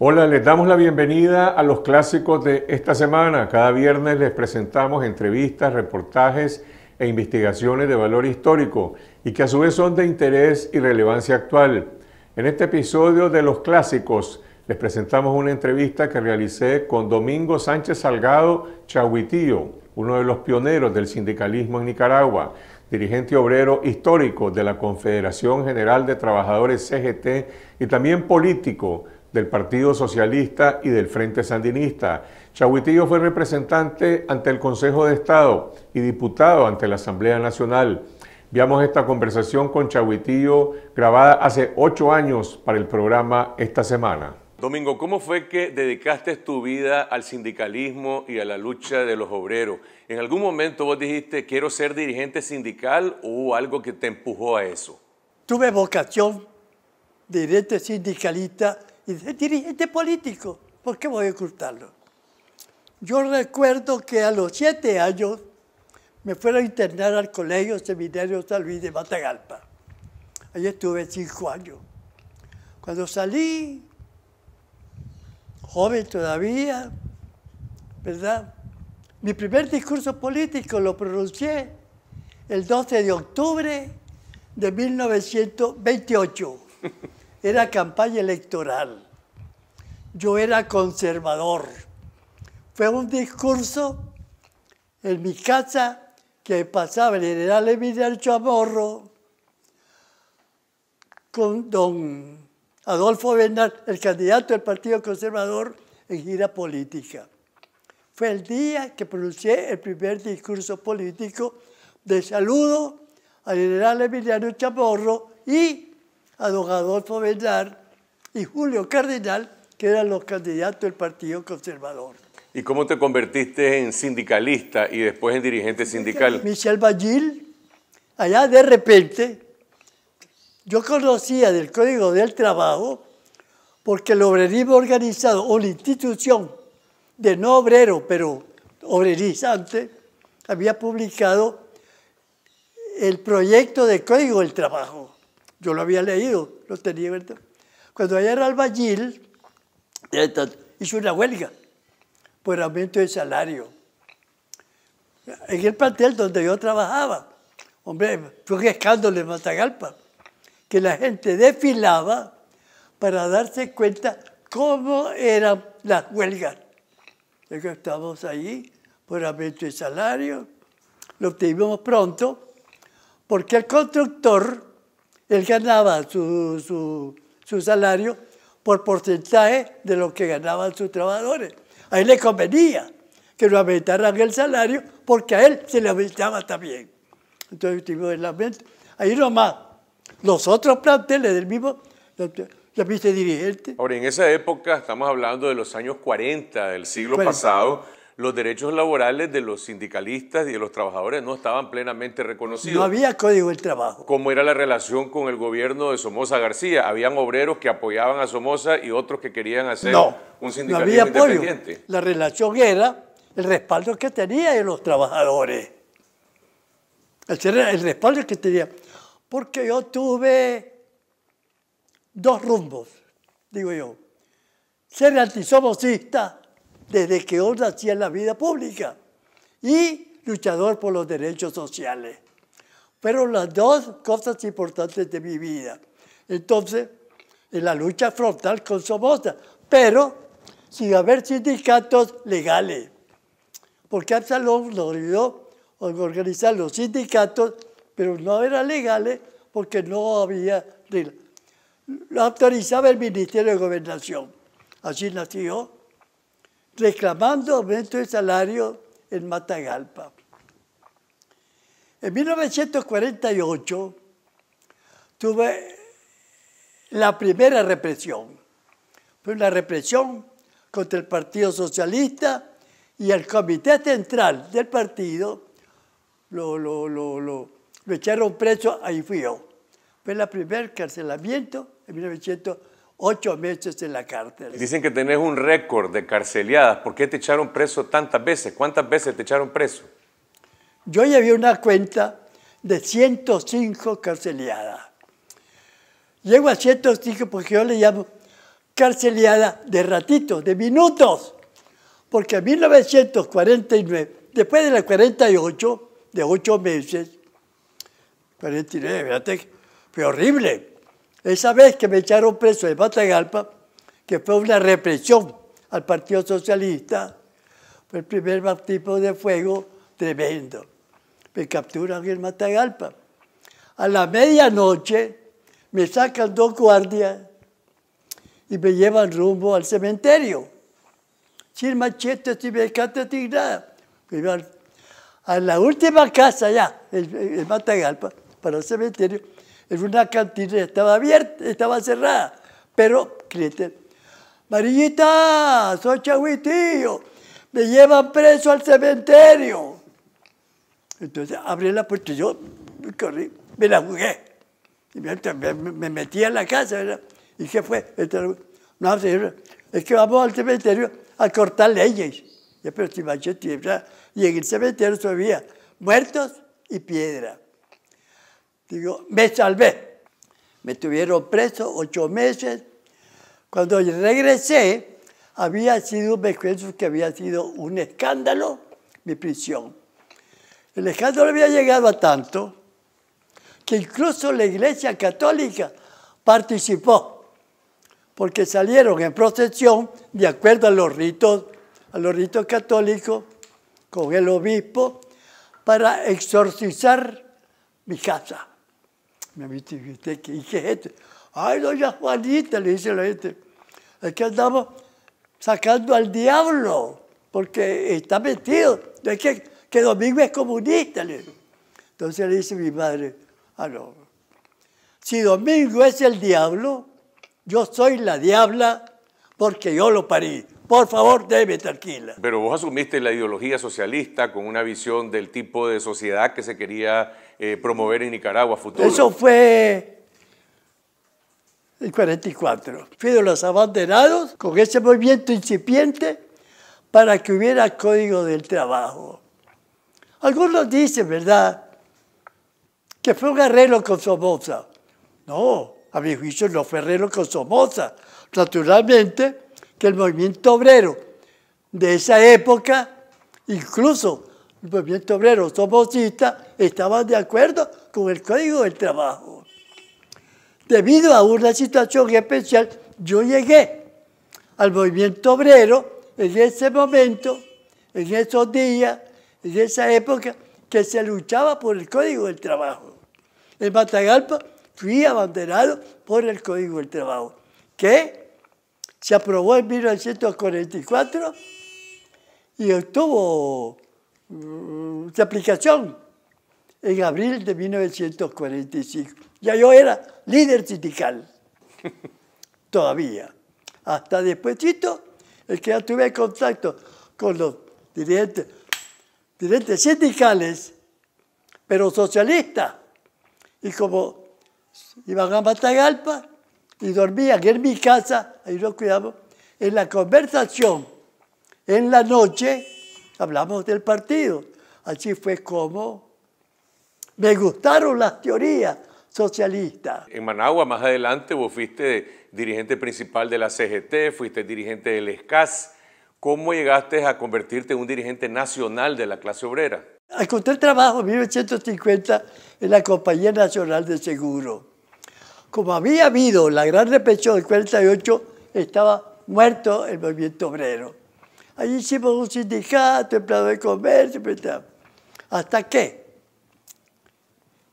Hola, les damos la bienvenida a los clásicos de esta semana. Cada viernes les presentamos entrevistas, reportajes e investigaciones de valor histórico y que a su vez son de interés y relevancia actual. En este episodio de los clásicos les presentamos una entrevista que realicé con Domingo Sánchez Salgado Chahuitío, uno de los pioneros del sindicalismo en Nicaragua, dirigente obrero histórico de la Confederación General de Trabajadores CGT y también político del Partido Socialista y del Frente Sandinista. Chahuitillo fue representante ante el Consejo de Estado y diputado ante la Asamblea Nacional. Veamos esta conversación con Chahuitillo grabada hace ocho años para el programa esta semana. Domingo, ¿cómo fue que dedicaste tu vida al sindicalismo y a la lucha de los obreros? ¿En algún momento vos dijiste, quiero ser dirigente sindical o algo que te empujó a eso? Tuve vocación de dirigente sindicalista y dirigente político. ¿Por qué voy a ocultarlo? Yo recuerdo que a los siete años me fueron a internar al colegio seminario San Luis de Matagalpa. Allí estuve cinco años. Cuando salí, joven todavía, ¿verdad? Mi primer discurso político lo pronuncié el 12 de octubre de 1928. era campaña electoral. Yo era conservador. Fue un discurso en mi casa que pasaba el general Emiliano Chamorro con don Adolfo Bernal, el candidato del Partido Conservador, en gira política. Fue el día que pronuncié el primer discurso político de saludo al general Emiliano Chamorro y a don Adolfo y Julio Cardinal, que eran los candidatos del Partido Conservador. ¿Y cómo te convertiste en sindicalista y después en dirigente sindical? Michel Ballil, allá de repente, yo conocía del Código del Trabajo porque el obrerismo organizado o la institución de no obrero, pero obrerizante, había publicado el proyecto de Código del Trabajo yo lo había leído, lo tenía, Cuando ayer era Albayil, hizo una huelga por aumento de salario. En el plantel donde yo trabajaba, hombre, fue un escándalo en Matagalpa, que la gente desfilaba para darse cuenta cómo eran las huelgas. Estamos ahí por aumento de salario, lo obtuvimos pronto, porque el constructor él ganaba su, su, salario por porcentaje de lo que ganaban sus trabajadores. A él le convenía que lo aumentaran el salario porque a él se le aumentaba también. Entonces tuvimos la aumento. Ahí nomás, los otros planteles del mismo, la dirigente. Ahora, en esa época, estamos hablando de los años 40 del siglo pasado, los derechos laborales de los sindicalistas y de los trabajadores no estaban plenamente reconocidos. No había código del trabajo. ¿Cómo era la relación con el gobierno de Somoza García. Habían obreros que apoyaban a Somoza y otros que querían hacer un sindicalismo no había Apoyo. La relación era el respaldo que tenía de los trabajadores. El, el respaldo que tenía. Porque yo tuve dos rumbos, digo yo. Ser antisomocista desde que nací en la vida pública y luchador por los derechos sociales. Fueron las dos cosas importantes de mi vida. Entonces, en la lucha frontal con Somoza, pero sin haber sindicatos legales, porque Absalón logró organizar los sindicatos, pero no eran legales porque no había Lo autorizaba el Ministerio de Gobernación. Así nació reclamando aumento de salario en Matagalpa. En 1948 tuve la primera represión. Fue una represión contra el Partido Socialista y el Comité Central del partido lo, lo, lo, lo echaron preso, ahí fui yo. Fue el primer carcelamiento en 1948 ocho meses en la cárcel. Dicen que tenés un récord de carceliadas. ¿Por qué te echaron preso tantas veces? ¿Cuántas veces te echaron preso? Yo había una cuenta de 105 carceliadas. Llego a 105 porque yo le llamo carceliada de ratitos, de minutos. Porque en 1949, después de la 48, de ocho meses, 49, fíjate, fue horrible. Esa vez que me echaron preso de Matagalpa, que fue una represión al Partido Socialista, fue el primer tipo de fuego tremendo. Me capturan en Matagalpa. A la medianoche me sacan dos guardias y me llevan rumbo al cementerio. Sin machete sin mercantes, sin nada. A la última casa ya, en Matagalpa, para el cementerio, era una cantina, estaba abierta, estaba cerrada, pero cliente Marillita, soy Chahuitillo, me llevan preso al cementerio. Entonces abrí la puerta y yo corrí, me la jugué. Y me, me, metí en la casa, ¿verdad? ¿Y qué fue? no, señor, es que vamos al cementerio a cortar leyes. pero si y en el cementerio todavía, muertos y piedra. Digo, me salvé. Me tuvieron preso ocho meses. Cuando regresé, había sido, que había sido un escándalo mi prisión. El escándalo había llegado a tanto que incluso la Iglesia Católica participó, porque salieron en procesión de acuerdo a los ritos, a los ritos católicos, con el obispo, para exorcizar mi casa me metí, ¿y qué gente? Ay, doña Juanita, le dice la gente. Es que andamos sacando al diablo, porque está metido. Es que, que Domingo es comunista. Entonces le dice mi madre, ah, Si Domingo es el diablo, yo soy la diabla porque yo lo parí. Por favor, déme tranquila. Pero vos asumiste la ideología socialista con una visión del tipo de sociedad que se quería eh, promover en Nicaragua futuro? Eso fue el 1944. Fueron los abanderados con ese movimiento incipiente para que hubiera código del trabajo. Algunos dicen, ¿verdad?, que fue un guerrero con Somoza. No, a mi juicio no fue guerrero con Somoza. Naturalmente que el movimiento obrero de esa época, incluso el movimiento obrero somocista estaban de acuerdo con el Código del Trabajo. Debido a una situación especial, yo llegué al movimiento obrero en ese momento, en esos días, en esa época, que se luchaba por el Código del Trabajo. En Matagalpa fui abanderado por el Código del Trabajo, que se aprobó en 1944 y estuvo de mm, aplicación en abril de 1945. Ya yo era líder sindical, todavía. Hasta chito el que ya tuve contacto con los dirigentes, dirigentes sindicales, pero socialistas. Y como iban a Matagalpa y dormían en mi casa, ahí nos cuidamos, en la conversación, en la noche, hablamos del partido. Así fue como me gustaron las teorías socialistas. En Managua, más adelante, vos fuiste dirigente principal de la CGT, fuiste dirigente del ESCAS. ¿Cómo llegaste a convertirte en un dirigente nacional de la clase obrera? Encontré trabajo en 1950 en la Compañía Nacional de Seguro. Como había habido la gran represión del 48, estaba muerto el movimiento obrero. Ahí hicimos un sindicato, empleado de comercio, hasta que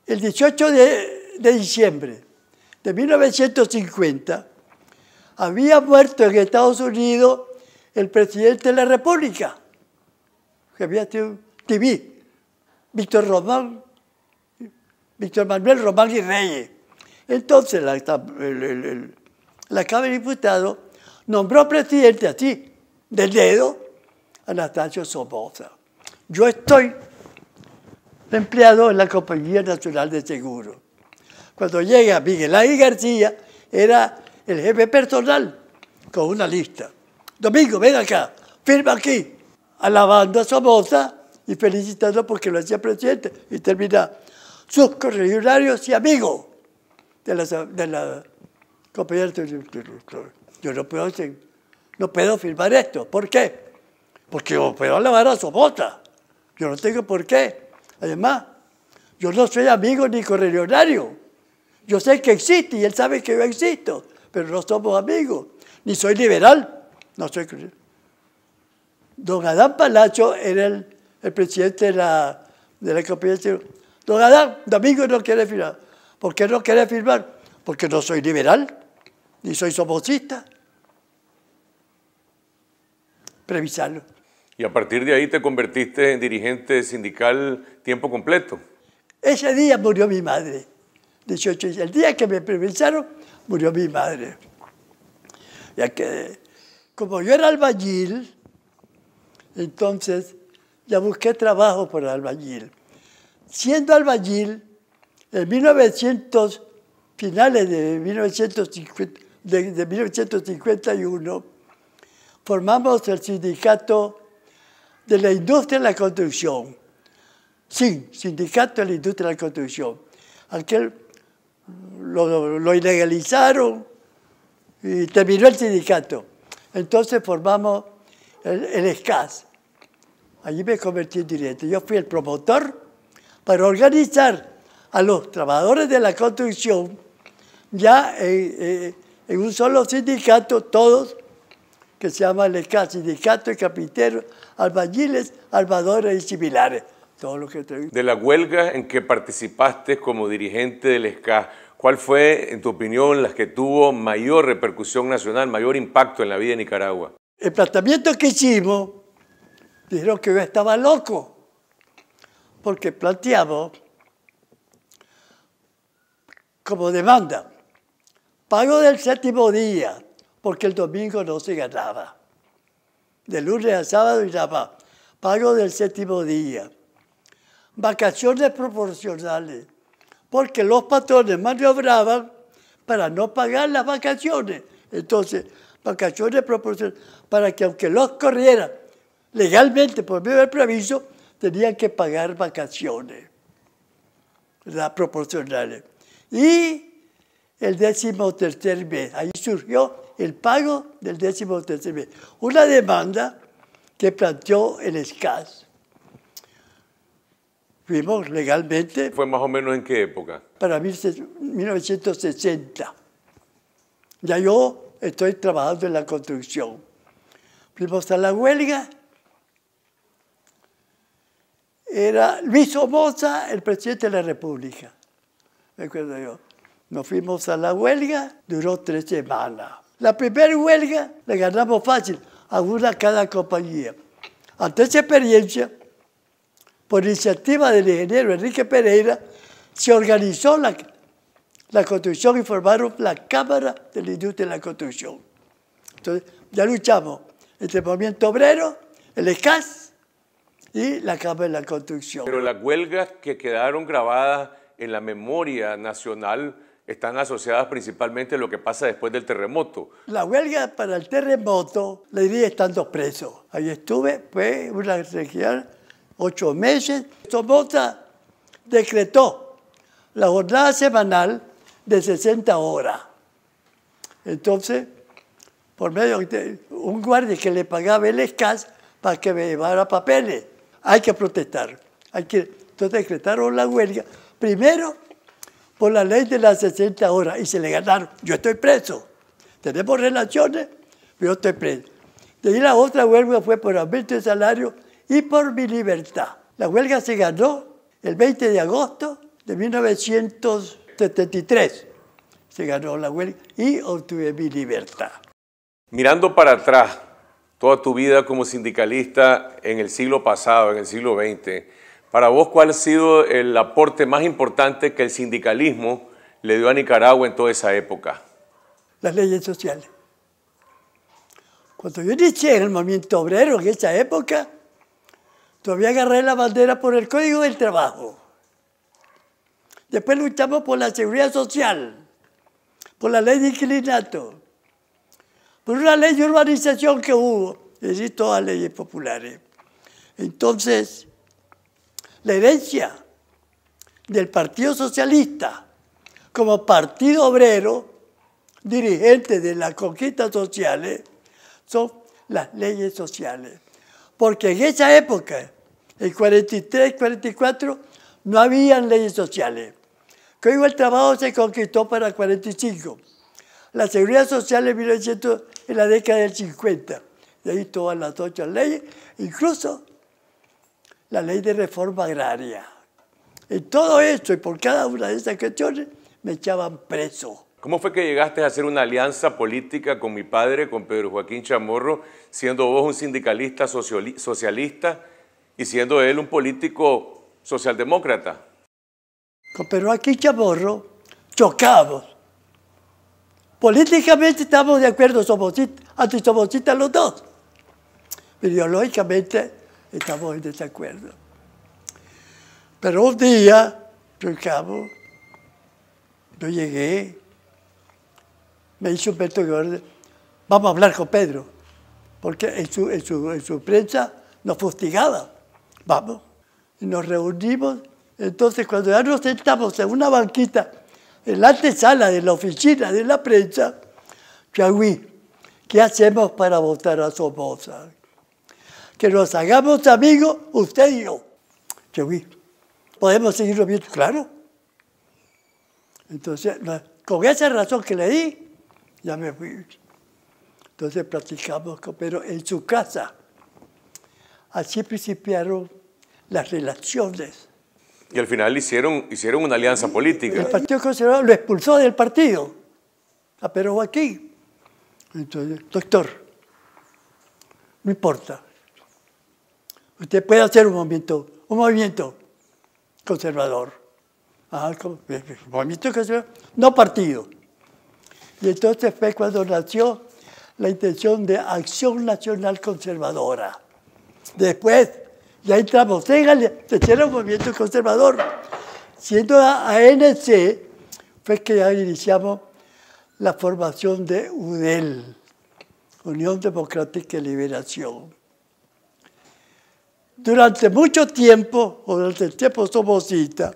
el 18 de, diciembre de 1950 había muerto en Estados Unidos el presidente de la República, que había sido TV, Víctor Román, Víctor Manuel Román y Reyes. Entonces la, la Cámara de Diputados nombró presidente así, del dedo a Somoza. Yo estoy empleado en la Compañía Nacional de Seguro. Cuando llega Miguel Ángel García, era el jefe personal con una lista. Domingo, ven acá, firma aquí, alabando a Somoza y felicitando porque lo hacía presidente. Y termina, sus corregionarios y amigos de la, Compañía de Seguros. Yo no puedo hacer no puedo firmar esto. ¿Por qué? Porque yo puedo lavar a Somoza. Yo no tengo por qué. Además, yo no soy amigo ni correligionario. Yo sé que existe y él sabe que yo existo, pero no somos amigos. Ni soy liberal, no soy Don Adán Palacho era el, presidente de la, de la Don Adán, Domingo no quiere firmar. ¿Por qué no quiere firmar? Porque no soy liberal, ni soy somocista. ...previsarlo... Y a partir de ahí te convertiste en dirigente sindical tiempo completo. Ese día murió mi madre. 18 días. El día que me previsaron... murió mi madre. Ya que, como yo era albañil, entonces ya busqué trabajo por albañil. Siendo albañil, en 1900, finales de, de, de 1951, formamos el sindicato de la industria de la construcción. Sí, sindicato de la industria de la construcción. Aquel lo, lo ilegalizaron y terminó el sindicato. Entonces formamos el, SCAS. Allí me convertí en directo. Yo fui el promotor para organizar a los trabajadores de la construcción ya en un solo sindicato, todos que se llama LECA, Sindicato de Capiteros, Albañiles, Armadores y similares. Todo lo que De la huelga en que participaste como dirigente del SCA, ¿cuál fue, en tu opinión, la que tuvo mayor repercusión nacional, mayor impacto en la vida de Nicaragua? El planteamiento que hicimos, dijeron que yo estaba loco, porque planteamos como demanda pago del séptimo día, porque el domingo no se ganaba. De lunes a sábado y Pago del séptimo día. Vacaciones proporcionales, porque los patrones maniobraban para no pagar las vacaciones. Entonces, vacaciones proporcionales, para que aunque los corrieran legalmente por medio del previso, tenían que pagar vacaciones las proporcionales. Y el décimo tercer mes. Ahí surgió el pago del décimo tercer mes. Una demanda que planteó el SCAS. Fuimos legalmente. ¿Fue más o menos en qué época? Para 1960. Ya yo estoy trabajando en la construcción. Fuimos a la huelga. Era Luis Somoza, el presidente de la República. Me acuerdo yo. Nos fuimos a la huelga, duró tres semanas. La primera huelga la ganamos fácil, a una cada compañía. Ante esa experiencia, por iniciativa del ingeniero Enrique Pereira, se organizó la, la construcción y formaron la Cámara de la Industria de la Construcción. Entonces, ya luchamos entre el movimiento obrero, el ESCAS y la Cámara de la Construcción. Pero las huelgas que quedaron grabadas en la memoria nacional están asociadas principalmente a lo que pasa después del terremoto. La huelga para el terremoto, le diría, estando preso. Ahí estuve, fue una región, ocho meses. Somoza decretó la jornada semanal de 60 horas. Entonces, por medio de un guardia que le pagaba el escas para que me llevara papeles. Hay que protestar. Hay que, entonces decretaron la huelga. Primero, por la ley de las 60 horas y se le ganaron. Yo estoy preso. Tenemos relaciones, yo estoy preso. De ahí la otra huelga fue por aumento de salario y por mi libertad. La huelga se ganó el 20 de agosto de 1973. Se ganó la huelga y obtuve mi libertad. Mirando para atrás, toda tu vida como sindicalista en el siglo pasado, en el siglo XX, para vos, ¿cuál ha sido el aporte más importante que el sindicalismo le dio a Nicaragua en toda esa época? Las leyes sociales. Cuando yo inicié en el movimiento obrero en esa época, todavía agarré la bandera por el Código del Trabajo. Después luchamos por la seguridad social, por la ley de inclinato, por una ley de urbanización que hubo, y todas las leyes populares. Entonces, la herencia del Partido Socialista como Partido Obrero, dirigente de las conquistas sociales, son las leyes sociales. Porque en esa época, en 43, 44, no habían leyes sociales. que el trabajo se conquistó para el 45. La seguridad social en, 1900, en la década del 50. De ahí todas las ocho leyes, incluso la ley de reforma agraria. Y todo esto y por cada una de esas cuestiones me echaban preso. ¿Cómo fue que llegaste a hacer una alianza política con mi padre, con Pedro Joaquín Chamorro, siendo vos un sindicalista socialista y siendo él un político socialdemócrata? Con Pedro Joaquín Chamorro chocamos. Políticamente estamos de acuerdo, somos antisomocistas los dos. Ideológicamente estamos en desacuerdo. Pero un día, cabo, yo llegué, me hizo un orden. vamos a hablar con Pedro, porque en su, prensa nos fustigaba. Vamos. nos reunimos. Entonces, cuando ya nos sentamos en una banquita, en la antesala de la oficina de la prensa, Chagüí, ¿qué hacemos para votar a Somoza? que nos hagamos amigos usted y yo. Podemos seguirlo viendo, claro. Entonces, con esa razón que le di, ya me fui. Entonces platicamos, con, pero en su casa. Así principiaron las relaciones. Y al final hicieron, hicieron una alianza política. El Partido Conservador lo expulsó del partido, a Pero Joaquín. Entonces, doctor, no importa, Usted puede hacer un movimiento, un movimiento conservador. Ah, movimiento conservador, no partido. Y entonces fue cuando nació la intención de Acción Nacional Conservadora. Después, ya entramos, se hiciera un movimiento conservador. Siendo ANC, fue que ya iniciamos la formación de UDEL, Unión Democrática y Liberación durante mucho tiempo, o durante el tiempo somocista,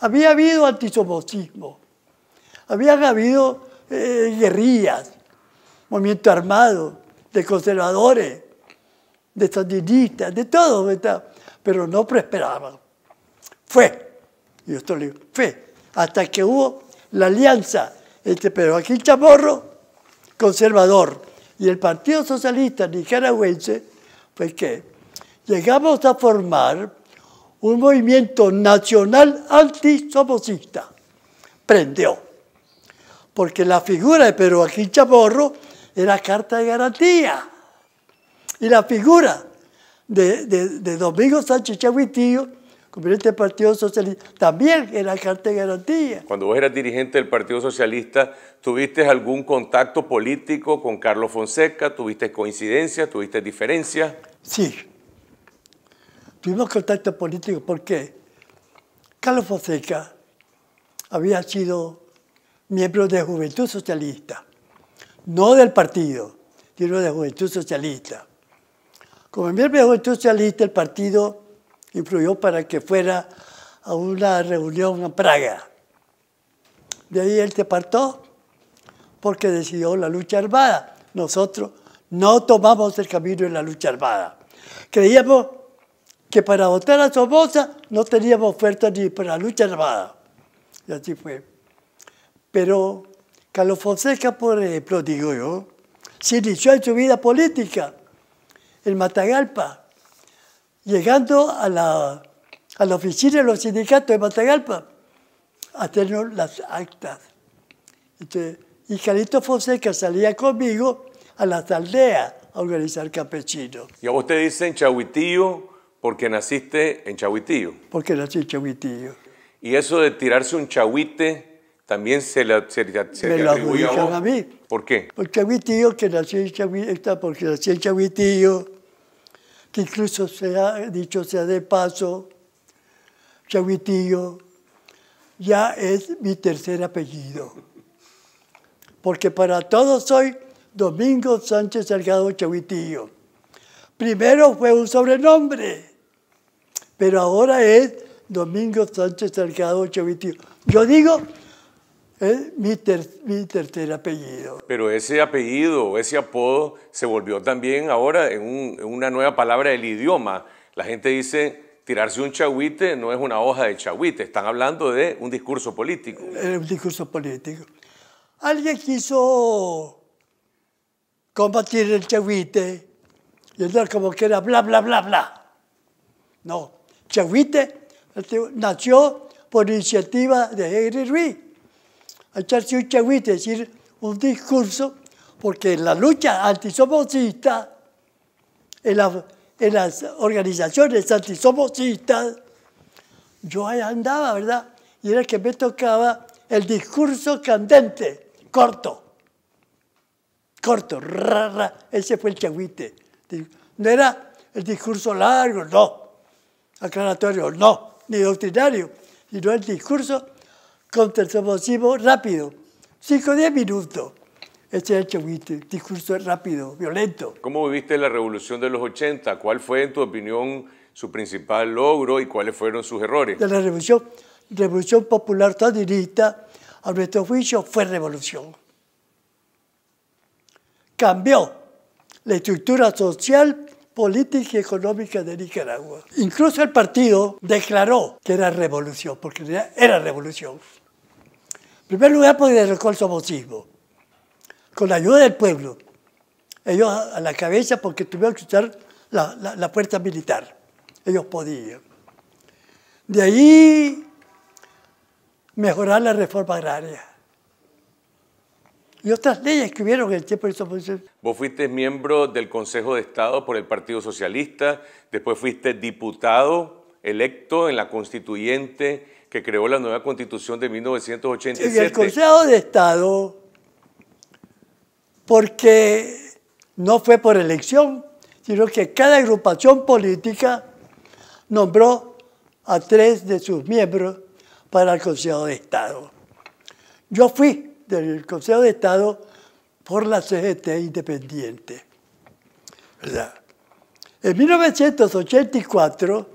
había habido antisomocismo, había habido eh, guerrillas, movimiento armado, de conservadores, de sandinistas, de todo, pero no prosperaban. Fue, y esto le digo, fue, hasta que hubo la alianza entre Pedro Joaquín Chamorro, conservador, y el Partido Socialista Nicaragüense, fue que llegamos a formar un movimiento nacional antisomocista. Prendió. Porque la figura de Pedro Joaquín Chaborro era carta de garantía. Y la figura de, Domingo Sánchez Chahuitillo, conveniente del Partido Socialista, también era carta de garantía. Cuando vos eras dirigente del Partido Socialista, ¿tuviste algún contacto político con Carlos Fonseca? ¿Tuviste coincidencias? ¿Tuviste diferencias? Sí, tuvimos contacto político porque Carlos Fonseca había sido miembro de Juventud Socialista, no del partido, sino de Juventud Socialista. Como miembro de Juventud Socialista, el partido influyó para que fuera a una reunión en Praga. De ahí él se partó porque decidió la lucha armada. Nosotros no tomamos el camino de la lucha armada. Creíamos que para votar a Somoza no teníamos oferta ni para lucha armada. Y así fue. Pero Carlos Fonseca, por ejemplo, digo yo, se inició en su vida política en Matagalpa, llegando a la, a la oficina de los sindicatos de Matagalpa a tener las actas. y Carlito Fonseca salía conmigo a las aldeas a organizar campesinos. Y a vos te dicen Chahuitillo... Porque naciste en Chahuitillo. Porque nací en Chahuitillo. Y eso de tirarse un chahuite también se le, se, Me a, mí. ¿Por qué? Porque que en porque nací en Chahuitillo, que incluso se ha dicho sea de paso, Chahuitillo ya es mi tercer apellido. Porque para todos soy Domingo Sánchez Salgado Chahuitillo. Primero fue un sobrenombre pero ahora es Domingo Sánchez Salgado Chavitío. Yo digo, es mi, tercer apellido. Pero ese apellido, ese apodo, se volvió también ahora en, una nueva palabra del idioma. La gente dice, tirarse un chagüite no es una hoja de chahuite. están hablando de un discurso político. Un discurso político. Alguien quiso combatir el chagüite y entonces como que era bla, bla, bla, bla. No, Chahuite este, nació por iniciativa de Henry Ruiz. Echarse un chahuite, decir, un discurso, porque en la lucha antisomocista, en, las organizaciones antisomocistas, yo andaba, ¿verdad? Y era que me tocaba el discurso candente, corto, corto, ese fue el chahuite. No era el discurso largo, no aclaratorio, no, ni doctrinario, sino el discurso el contrainformativo rápido, 5 o minutos. Ese hecho, discurso rápido, violento. ¿Cómo viviste la revolución de los 80? ¿Cuál fue, en tu opinión, su principal logro y cuáles fueron sus errores? De la revolución, revolución popular sandinista, a nuestro juicio, fue revolución. Cambió la estructura social política y económica de Nicaragua. Incluso el partido declaró que era revolución, porque era revolución. En primer lugar, porque derrocó el somocismo, con la ayuda del pueblo. Ellos a la cabeza, porque tuvieron que usar la, la, la puerta militar. Ellos podían. De ahí, mejorar la reforma agraria y otras leyes que hubieron en el tiempo de Vos fuiste miembro del Consejo de Estado por el Partido Socialista, después fuiste diputado electo en la constituyente que creó la nueva constitución de 1987. Y el Consejo de Estado, porque no fue por elección, sino que cada agrupación política nombró a tres de sus miembros para el Consejo de Estado. Yo fui del Consejo de Estado por la CGT independiente. ¿Verdad? En 1984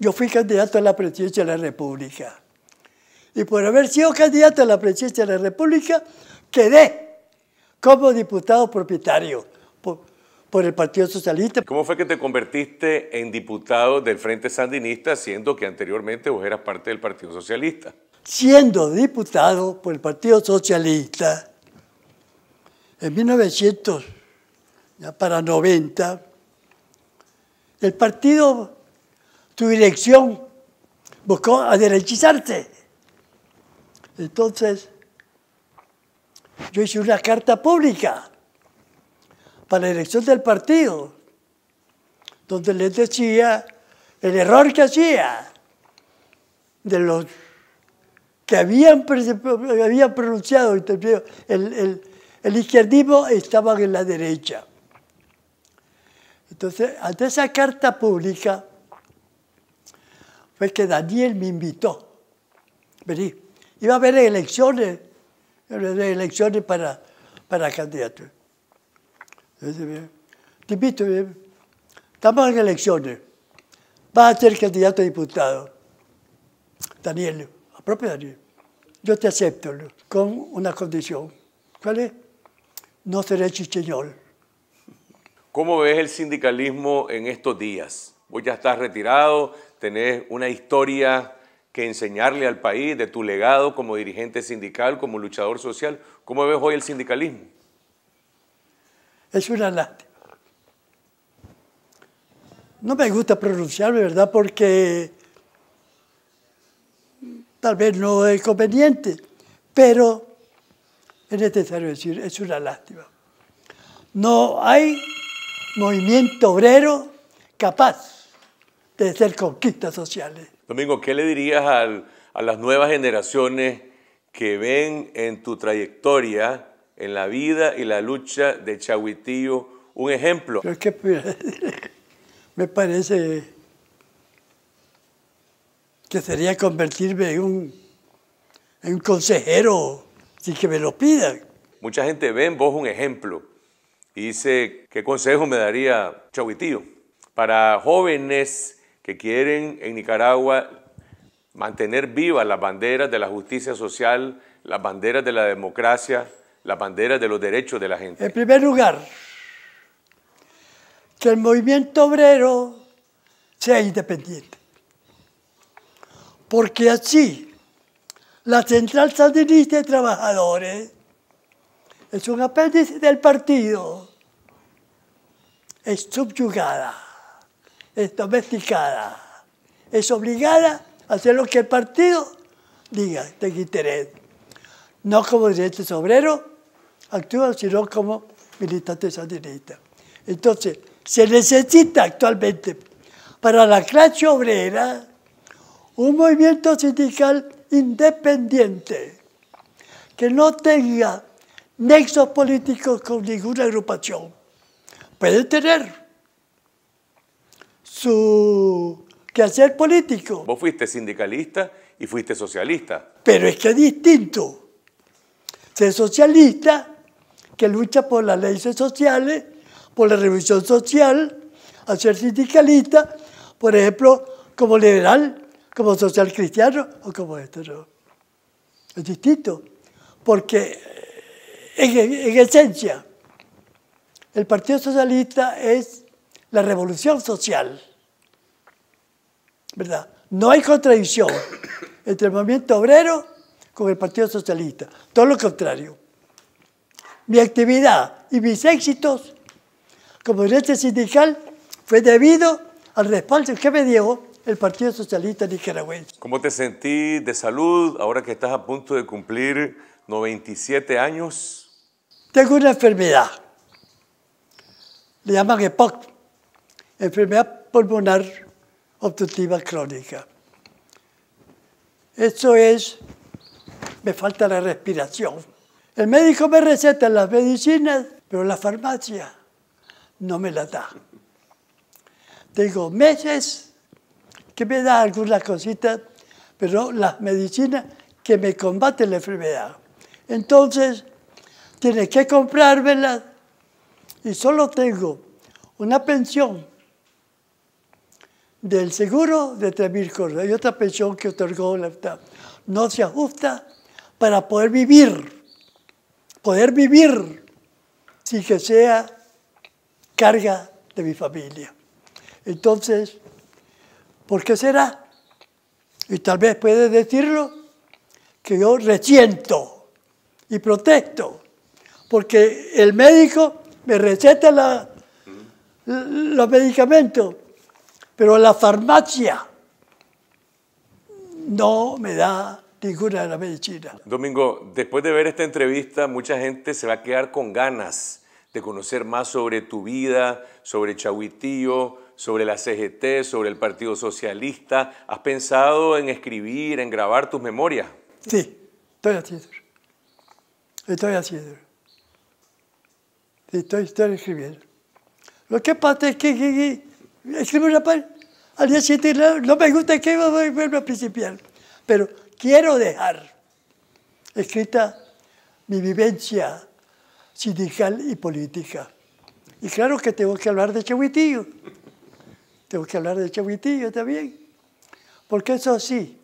yo fui candidato a la presidencia de la República. Y por haber sido candidato a la presidencia de la República, quedé como diputado propietario por, por el Partido Socialista. ¿Cómo fue que te convertiste en diputado del Frente Sandinista, siendo que anteriormente vos eras parte del Partido Socialista? siendo diputado por el Partido Socialista en 1900, para 90, el partido, su dirección, buscó a derechizarse Entonces, yo hice una carta pública para la dirección del partido, donde les decía el error que hacía de los que habían, pronunciado el, el, el izquierdismo estaban en la derecha. Entonces, ante esa carta pública, fue que Daniel me invitó. Vení, iba a haber elecciones, elecciones para, para candidatos. Te invito, estamos en elecciones. Vas a ser candidato a diputado. Daniel, propietario, yo te acepto con una condición. ¿Cuál es? No seré chicheñol. ¿Cómo ves el sindicalismo en estos días? Vos ya estás retirado, tenés una historia que enseñarle al país de tu legado como dirigente sindical, como luchador social. ¿Cómo ves hoy el sindicalismo? Es una lástima. No me gusta pronunciarme, ¿verdad? Porque tal vez no es conveniente, pero es necesario decir, es una lástima. No hay movimiento obrero capaz de hacer conquistas sociales. Domingo, ¿qué le dirías a las nuevas generaciones que ven en tu trayectoria, en la vida y la lucha de Chahuitillo, un ejemplo? Pero es que pues, me parece que sería convertirme en un, consejero sin que me lo pidan. Mucha gente ve en vos un ejemplo y dice, ¿qué consejo me daría tío para jóvenes que quieren en Nicaragua mantener vivas las banderas de la justicia social, las banderas de la democracia, las banderas de los derechos de la gente? En primer lugar, que el movimiento obrero sea independiente porque así la Central Sandinista de Trabajadores es un apéndice del partido, es subyugada, es domesticada, es obligada a hacer lo que el partido diga, de interés. No como dirigentes este obrero, actúan, sino como militantes sandinistas. Entonces, se necesita actualmente para la clase obrera un movimiento sindical independiente que no tenga nexos políticos con ninguna agrupación. Puede tener su quehacer político. Vos fuiste sindicalista y fuiste socialista. Pero es que es distinto. Ser socialista, que lucha por las leyes sociales, por la revolución social, a ser sindicalista, por ejemplo, como liberal, como social cristiano o como esto, Es distinto, porque eh, en, esencia el Partido Socialista es la revolución social, ¿verdad? No hay contradicción entre el movimiento obrero con el Partido Socialista, todo lo contrario. Mi actividad y mis éxitos como dirigente sindical fue debido al respaldo que me dio el Partido Socialista Nicaragüense. ¿Cómo te sentís de salud ahora que estás a punto de cumplir 97 años? Tengo una enfermedad, le llaman EPOC, enfermedad pulmonar obstructiva crónica. Eso es, me falta la respiración. El médico me receta las medicinas, pero la farmacia no me la da. Tengo meses que me da algunas cositas, pero las medicinas que me combaten la enfermedad. Entonces, tiene que comprármelas y solo tengo una pensión del seguro de 3.000 cosas y otra pensión que otorgó la No se ajusta para poder vivir, poder vivir sin que sea carga de mi familia. Entonces, ¿Por qué será? Y tal vez puede decirlo que yo resiento y protesto, porque el médico me receta los medicamentos, pero la farmacia no me da ninguna de la medicina. Domingo, después de ver esta entrevista, mucha gente se va a quedar con ganas de conocer más sobre tu vida, sobre Chahuitío, sobre la CGT, sobre el Partido Socialista. ¿Has pensado en escribir, en grabar tus memorias? Sí, estoy haciendo. Estoy haciendo. Estoy, estoy escribiendo. Lo que pasa es que, escribo una parte, al día siguiente no, me gusta que vuelva a principiar, pero quiero dejar escrita mi vivencia sindical y política. Y claro que tengo que hablar de Chihuitillo. Tengo que hablar de Chahuitillo también, porque eso sí,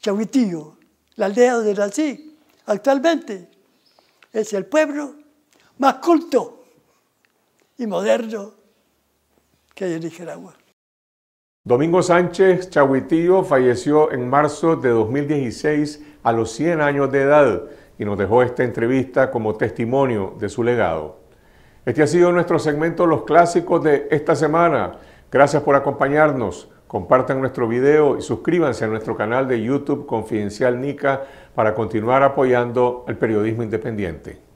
Chahuitillo, la aldea donde nací, actualmente es el pueblo más culto y moderno que hay en Nicaragua. Domingo Sánchez Chahuitillo falleció en marzo de 2016 a los 100 años de edad y nos dejó esta entrevista como testimonio de su legado. Este ha sido nuestro segmento Los Clásicos de esta semana. Gracias por acompañarnos. Compartan nuestro video y suscríbanse a nuestro canal de YouTube Confidencial Nica para continuar apoyando al periodismo independiente.